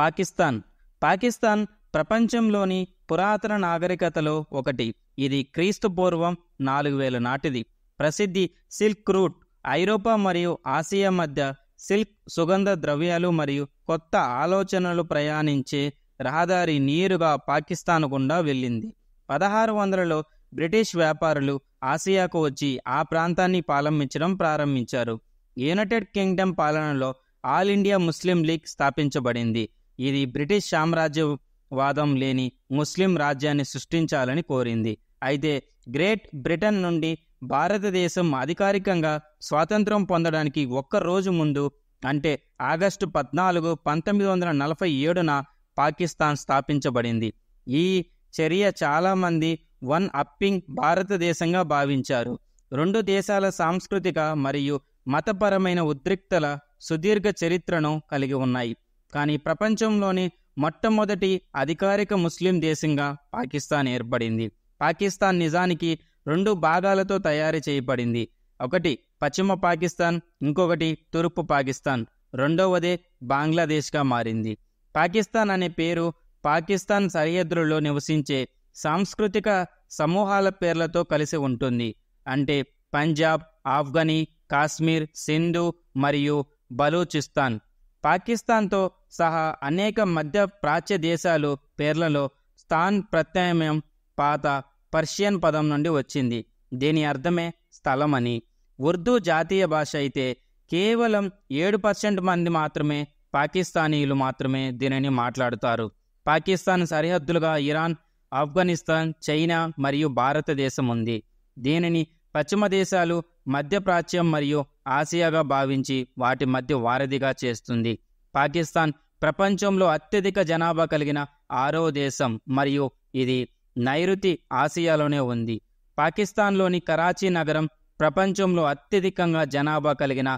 పాకిస్తాన్ పాకిస్తాన్ ప్రపంచంలోని పురాతన నాగరికతలో ఒకటి ఇది క్రీస్తు పూర్వం నాలుగు వేల నాటిది ప్రసిద్ధి సిల్క్ రూట్ ఐరోపా మరియు ఆసియా మధ్య సిల్క్ సుగంధ ద్రవ్యాలు మరియు కొత్త ఆలోచనలు ప్రయాణించే రహదారి నేరుగా పాకిస్తాన్ గుండా వెళ్ళింది పదహారు వందలలో బ్రిటిష్ వ్యాపారులు ఆసియాకు వచ్చి ఆ ప్రాంతాన్ని పాలంబించడం ప్రారంభించారు యునైటెడ్ కింగ్డమ్ పాలనలో ఆల్ ఇండియా ముస్లిం లీగ్ స్థాపించబడింది ఇది బ్రిటిష్ సామ్రాజ్యవాదం లేని ముస్లిం రాజ్యాన్ని సృష్టించాలని కోరింది అయితే గ్రేట్ బ్రిటన్ నుండి భారతదేశం అధికారికంగా స్వాతంత్రం పొందడానికి ఒక్కరోజు ముందు అంటే ఆగస్టు పద్నాలుగు పంతొమ్మిది వందల నలభై ఏడున పాకిస్తాన్ స్థాపించబడింది ఈ చర్య చాలామంది వన్ అప్పింగ్ భారతదేశంగా భావించారు రెండు దేశాల సాంస్కృతిక మరియు మతపరమైన ఉద్రిక్తల సుదీర్ఘ చరిత్రను కలిగి ఉన్నాయి కానీ ప్రపంచంలోనే మొట్టమొదటి అధికారిక ముస్లిం దేశంగా పాకిస్తాన్ ఏర్పడింది పాకిస్తాన్ నిజానికి రెండు భాగాలతో తయారు చేయబడింది ఒకటి పశ్చిమ పాకిస్తాన్ ఇంకొకటి తూర్పు పాకిస్తాన్ రెండవదే బంగ్లాదేశ్గా మారింది పాకిస్తాన్ అనే పేరు పాకిస్తాన్ సరిహద్దులలో నివసించే సాంస్కృతిక సమూహాల పేర్లతో కలిసి ఉంటుంది అంటే పంజాబ్ ఆఫ్ఘనీ కాశ్మీర్ సింధు మరియు బలూచిస్తాన్ పాకిస్తాన్తో సహా అనేక మధ్య ప్రాచ్య దేశాలు పేర్లలో స్థాన్ ప్రత్యామ్యం పాత పర్షియన్ పదం నుండి వచ్చింది దీని అర్థమే స్థలం అని ఉర్దూ జాతీయ భాష అయితే కేవలం ఏడు పర్సెంట్ మంది మాత్రమే పాకిస్తానీయులు మాత్రమే దీనిని మాట్లాడుతారు పాకిస్తాన్ సరిహద్దులుగా ఇరాన్ ఆఫ్ఘనిస్తాన్ చైనా మరియు భారతదేశం ఉంది దీనిని పశ్చిమ దేశాలు మధ్యప్రాచ్యం మరియు ఆసియాగా భావించి వాటి మధ్య వారధిగా చేస్తుంది పాకిస్తాన్ ప్రపంచంలో అత్యధిక జనాభా కలిగిన ఆరో దేశం మరియు ఇది నైరుతి ఆసియాలోనే ఉంది పాకిస్తాన్లోని కరాచీ నగరం ప్రపంచంలో అత్యధికంగా జనాభా కలిగిన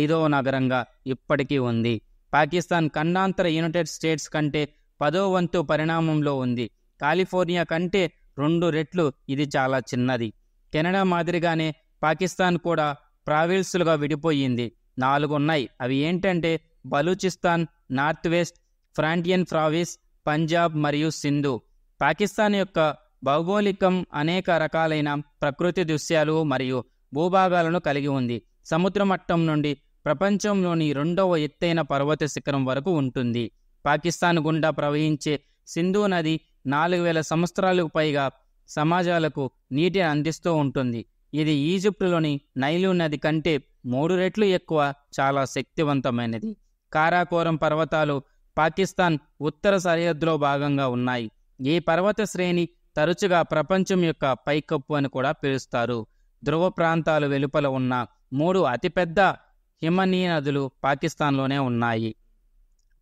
ఐదవ నగరంగా ఇప్పటికీ ఉంది పాకిస్తాన్ ఖండాంతర యునైటెడ్ స్టేట్స్ కంటే పదో వంతు పరిణామంలో ఉంది కాలిఫోర్నియా కంటే రెండు రెట్లు ఇది చాలా చిన్నది కెనడా మాదిరిగానే పాకిస్తాన్ కూడా ప్రావిన్సులుగా విడిపోయింది నాలుగు ఉన్నాయి అవి ఏంటంటే Balochistan North West Frontier Province Punjab మరియు సింధు పాకిస్తాన్ యొక్క భౌగోళికం అనేక రకాలైన ప్రకృతి దృశ్యాలు మరియు భూభాగాలను కలిగి ఉంది సముద్ర మట్టం నుండి ప్రపంచంలోని రెండవ ఎత్తైన పర్వత శిఖరం వరకు ఉంటుంది పాకిస్తాన్ గుండా ప్రవహించే సింధు నది నాలుగు వేల సంవత్సరాలకు పైగా సమాజాలకు నీటిని అందిస్తూ ఉంటుంది ఇది ఈజిప్టులోని నైలు నది కంటే మూడు రెట్లు ఎక్కువ చాలా శక్తివంతమైనది కారాకోరం పర్వతాలు పాకిస్తాన్ ఉత్తర సరిహద్దులో భాగంగా ఉన్నాయి ఈ పర్వత శ్రేణి తరచుగా ప్రపంచం యొక్క పైకప్పు అని కూడా పిలుస్తారు ధ్రువ ప్రాంతాలు వెలుపల ఉన్న మూడు అతిపెద్ద హిమనీయ నదులు పాకిస్తాన్లోనే ఉన్నాయి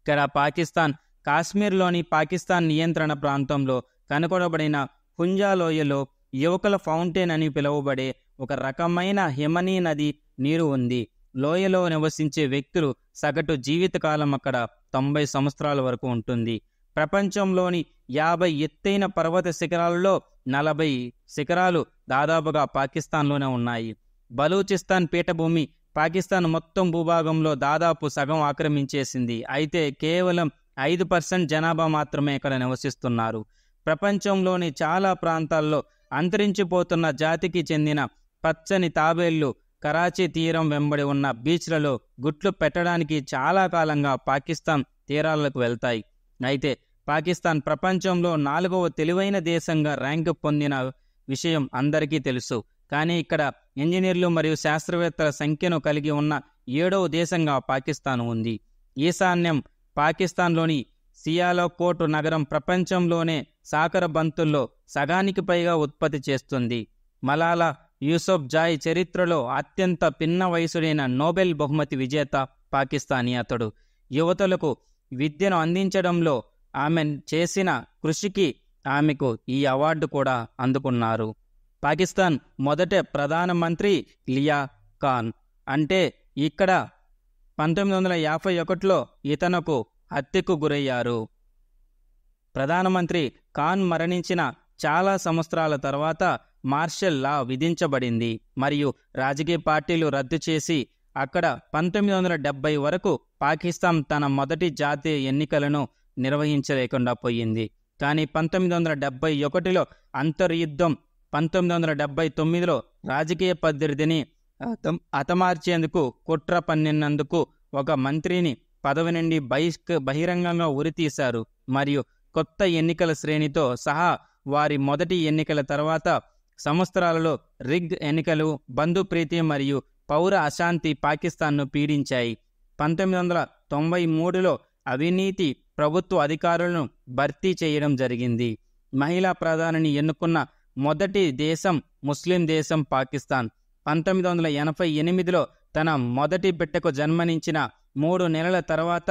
ఇక్కడ పాకిస్తాన్ కాశ్మీర్లోని పాకిస్తాన్ నియంత్రణ ప్రాంతంలో కనుగొనబడిన కుంజాలోయలో యువకుల ఫౌంటైన్ అని పిలువబడే ఒక రకమైన హిమనీ నది నీరు ఉంది లోయలో నివసించే వ్యక్తులు సగటు జీవితకాలం అక్కడ తొంభై సంవత్సరాల వరకు ఉంటుంది ప్రపంచంలోని యాభై ఎత్తైన పర్వత శిఖరాలలో నలభై శిఖరాలు దాదాపుగా పాకిస్తాన్లోనే ఉన్నాయి బలూచిస్తాన్ పీఠభూమి పాకిస్తాన్ మొత్తం భూభాగంలో దాదాపు సగం ఆక్రమించేసింది అయితే కేవలం ఐదు పర్సెంట్ జనాభా మాత్రమే ఇక్కడ నివసిస్తున్నారు ప్రపంచంలోని చాలా ప్రాంతాల్లో అంతరించిపోతున్న జాతికి చెందిన పచ్చని తాబేళ్లు కరాచీ తీరం వెంబడి ఉన్న బీచ్లలో గుట్లు పెట్టడానికి చాలా కాలంగా పాకిస్తాన్ తీరాలకు వెళ్తాయి అయితే పాకిస్తాన్ ప్రపంచంలో నాలుగవ తెలివైన దేశంగా ర్యాంకు పొందిన విషయం అందరికీ తెలుసు కానీ ఇక్కడ ఇంజనీర్లు మరియు శాస్త్రవేత్తల సంఖ్యను కలిగి ఉన్న ఏడవ దేశంగా పాకిస్తాన్ ఉంది ఈశాన్యం పాకిస్తాన్లోని సియాలో కోటు నగరం ప్రపంచంలోనే సాకర బంతుల్లో సగానికి పైగా ఉత్పత్తి చేస్తుంది మలాలా యూసఫ్ జాయ్ చరిత్రలో అత్యంత పిన్న వయసుడైన నోబెల్ బహుమతి విజేత పాకిస్తానీ అతడు యువతలకు విద్యను అందించడంలో ఆమె చేసిన కృషికి ఆమెకు ఈ అవార్డు కూడా అందుకున్నారు పాకిస్తాన్ మొదట ప్రధానమంత్రి లియా ఖాన్ అంటే ఇక్కడ పంతొమ్మిది వందల యాభై ఒకటిలో ఇతనకు హత్యకు గురయ్యారు ప్రధానమంత్రి ఖాన్ మరణించిన చాలా సంవత్సరాల తర్వాత మార్షల్ లా విధించబడింది మరియు రాజకీయ పార్టీలు రద్దు చేసి అక్కడ పంతొమ్మిది వందల డెబ్బై వరకు పాకిస్తాన్ తన మొదటి జాతీయ ఎన్నికలను నిర్వహించలేకుండా పోయింది కానీ పంతొమ్మిది వందల డెబ్బై ఒకటిలో అంతర్యుద్ధం పంతొమ్మిది వందల డెబ్బై తొమ్మిదిలో రాజకీయ పద్ధతిని అతమార్చేందుకు కుట్ర పన్నినందుకు ఒక మంత్రిని పదవి నుండి బహిష్క బహిరంగంగా ఉరితీశారు మరియు కొత్త ఎన్నికల శ్రేణితో సహా వారి మొదటి ఎన్నికల తర్వాత సంవత్సరాలలో రిగ్ ఎన్నికలు బంధుప్రీతి మరియు పౌర అశాంతి పాకిస్తాన్ను పీడించాయి పంతొమ్మిది వందల తొంభై మూడులో అవినీతి ప్రభుత్వ అధికారులను భర్తీ చేయడం జరిగింది మహిళా ప్రధానిని ఎన్నుకున్న మొదటి దేశం ముస్లిం దేశం పాకిస్తాన్ పంతొమ్మిది వందల ఎనభై ఎనిమిదిలో తన మొదటి బిడ్డకు జన్మనించిన మూడు నెలల తర్వాత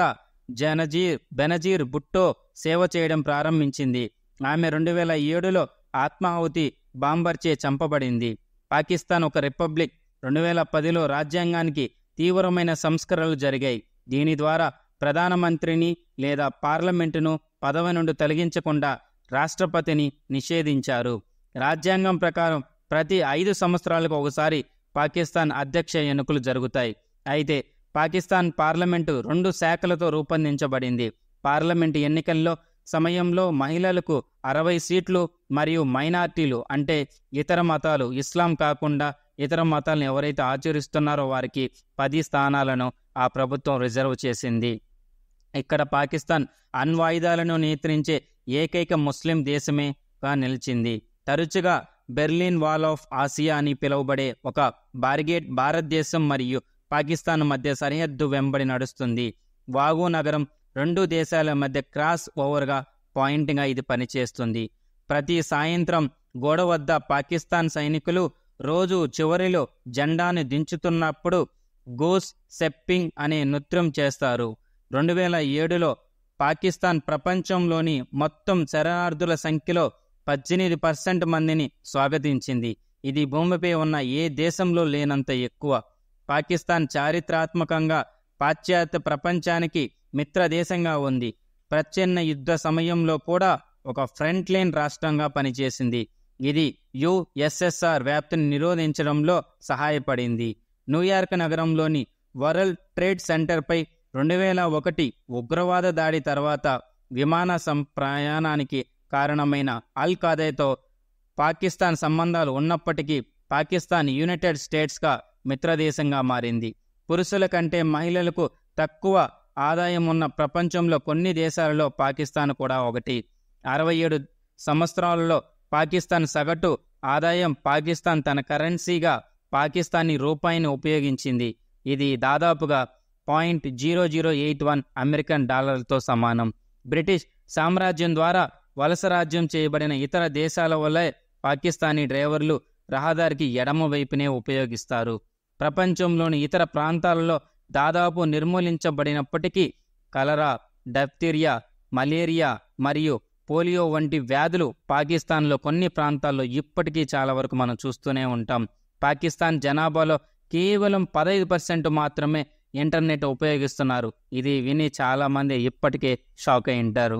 జనజీర్ బెనజీర్ బుట్టో సేవ చేయడం ప్రారంభించింది ఆమె రెండు వేల ఏడులో ఆత్మాహుతి బాంబర్చే చంపబడింది పాకిస్తాన్ ఒక రిపబ్లిక్ రెండు వేల పదిలో రాజ్యాంగానికి తీవ్రమైన సంస్కరణలు జరిగాయి దీని ద్వారా ప్రధానమంత్రిని లేదా పార్లమెంటును పదవి నుండి తొలగించకుండా రాష్ట్రపతిని నిషేధించారు రాజ్యాంగం ప్రకారం ప్రతి ఐదు సంవత్సరాలకు ఒకసారి పాకిస్తాన్ అధ్యక్ష ఎన్నికలు జరుగుతాయి అయితే పాకిస్తాన్ పార్లమెంటు రెండు శాఖలతో రూపొందించబడింది పార్లమెంటు ఎన్నికల్లో సమయంలో మహిళలకు అరవై సీట్లు మరియు మైనార్టీలు అంటే ఇతర మతాలు ఇస్లాం కాకుండా ఇతర మతాలను ఎవరైతే ఆచరిస్తున్నారో వారికి పది స్థానాలను ఆ ప్రభుత్వం రిజర్వ్ చేసింది ఇక్కడ పాకిస్తాన్ అణ్వాయుధాలను నియంత్రించే ఏకైక ముస్లిం దేశమేగా నిలిచింది తరచుగా బెర్లిన్ వాల్ ఆఫ్ ఆసియా అని పిలువబడే ఒక బార్గేట్ భారతదేశం మరియు పాకిస్తాన్ మధ్య సరిహద్దు వెంబడి నడుస్తుంది వాగు నగరం రెండు దేశాల మధ్య క్రాస్ ఓవర్గా పాయింట్గా ఇది పనిచేస్తుంది ప్రతి సాయంత్రం గోడ వద్ద పాకిస్తాన్ సైనికులు రోజు చివరిలో జెండాను దించుతున్నప్పుడు గోస్ సెప్పింగ్ అనే నృత్యం చేస్తారు రెండు వేల ఏడులో పాకిస్తాన్ ప్రపంచంలోని మొత్తం శరణార్థుల సంఖ్యలో పద్దెనిమిది పర్సెంట్ మందిని స్వాగతించింది ఇది భూమిపై ఉన్న ఏ దేశంలో లేనంత ఎక్కువ పాకిస్తాన్ చారిత్రాత్మకంగా పాశ్చాత్య ప్రపంచానికి మిత్రదేశంగా ఉంది ప్రచ్ఛన్న యుద్ధ సమయంలో కూడా ఒక ఫ్రంట్ లైన్ రాష్ట్రంగా పనిచేసింది ఇది యుఎస్ఎస్ఆర్ వ్యాప్తిని నిరోధించడంలో సహాయపడింది న్యూయార్క్ నగరంలోని వరల్డ్ ట్రేడ్ సెంటర్పై రెండు వేల ఒకటి ఉగ్రవాద దాడి తర్వాత విమాన సం ప్రయాణానికి కారణమైన అల్ ఖాదేతో పాకిస్తాన్ సంబంధాలు ఉన్నప్పటికీ పాకిస్తాన్ యునైటెడ్ స్టేట్స్గా మిత్రదేశంగా మారింది పురుషుల కంటే మహిళలకు తక్కువ ఆదాయం ఉన్న ప్రపంచంలో కొన్ని దేశాలలో పాకిస్తాన్ కూడా ఒకటి అరవై ఏడు సంవత్సరాలలో పాకిస్తాన్ సగటు ఆదాయం పాకిస్తాన్ తన కరెన్సీగా పాకిస్తానీ రూపాయిని ఉపయోగించింది ఇది దాదాపుగా point zero zero eight one American డాలర్లతో సమానం బ్రిటిష్ సామ్రాజ్యం ద్వారా వలస రాజ్యం చేయబడిన ఇతర దేశాల వల్లే పాకిస్తానీ డ్రైవర్లు రహదారికి ఎడమ వైపునే ఉపయోగిస్తారు ప్రపంచంలోని ఇతర ప్రాంతాలలో దాదాపు నిర్మూలించబడినప్పటికీ కలరా డప్తీరియా మలేరియా మరియు పోలియో వంటి వ్యాధులు పాకిస్తాన్లో కొన్ని ప్రాంతాల్లో ఇప్పటికీ చాలా వరకు మనం చూస్తూనే ఉంటాం పాకిస్తాన్ జనాభాలో కేవలం పదహైదు పర్సెంట్ మాత్రమే ఇంటర్నెట్ ఉపయోగిస్తున్నారు ఇది విని చాలామంది ఇప్పటికే షాక్ అయి ఉంటారు